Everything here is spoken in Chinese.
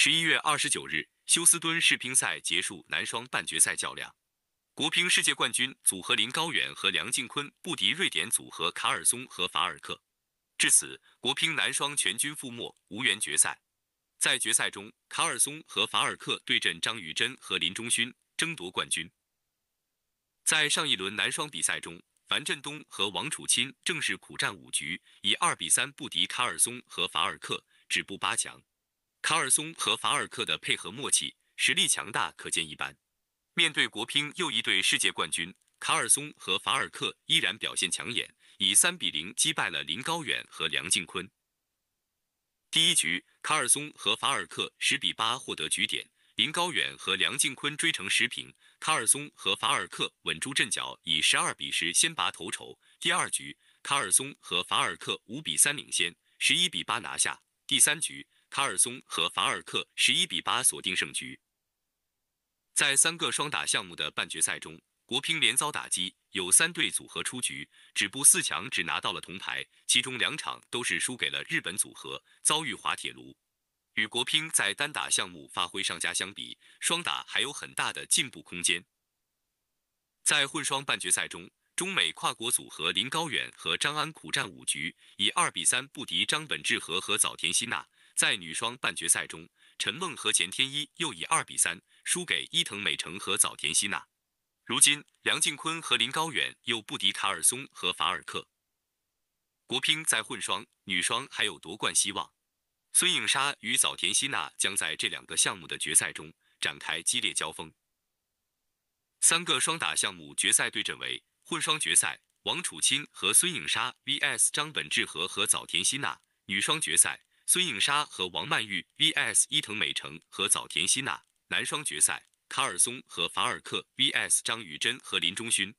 十一月二十九日，休斯敦世乒赛结束男双半决赛较量，国乒世界冠军组合林高远和梁靖昆不敌瑞典组合卡尔松和法尔克，至此国乒男双全军覆没，无缘决赛。在决赛中，卡尔松和法尔克对阵张宇珍和林钟勋争夺冠军。在上一轮男双比赛中，樊振东和王楚钦正式苦战五局，以二比三不敌卡尔松和法尔克，止步八强。卡尔松和法尔克的配合默契，实力强大，可见一斑。面对国乒又一队世界冠军，卡尔松和法尔克依然表现抢眼，以三比零击败了林高远和梁靖昆。第一局，卡尔松和法尔克十比八获得局点，林高远和梁靖昆追成十平，卡尔松和法尔克稳住阵脚，以十二比十先拔头筹。第二局，卡尔松和法尔克五比三领先，十一比八拿下。第三局。卡尔松和法尔克十一比八锁定胜局。在三个双打项目的半决赛中，国乒连遭打击，有三队组合出局，止步四强，只拿到了铜牌，其中两场都是输给了日本组合，遭遇滑铁卢。与国乒在单打项目发挥上佳相比，双打还有很大的进步空间。在混双半决赛中，中美跨国组合林高远和张安苦战五局，以二比三不敌张本智和和早田希娜。在女双半决赛中，陈梦和钱天一又以二比三输给伊藤美诚和早田希娜。如今，梁靖昆和林高远又不敌卡尔松和法尔克。国乒在混双、女双还有夺冠希望。孙颖莎与早田希娜将在这两个项目的决赛中展开激烈交锋。三个双打项目决赛对阵为：混双决赛，王楚钦和孙颖莎 vs 张本智和和早田希娜；女双决赛。孙颖莎和王曼玉 vs 伊藤美诚和早田希娜，男双决赛。卡尔松和法尔克 vs 张宇珍和林中勋。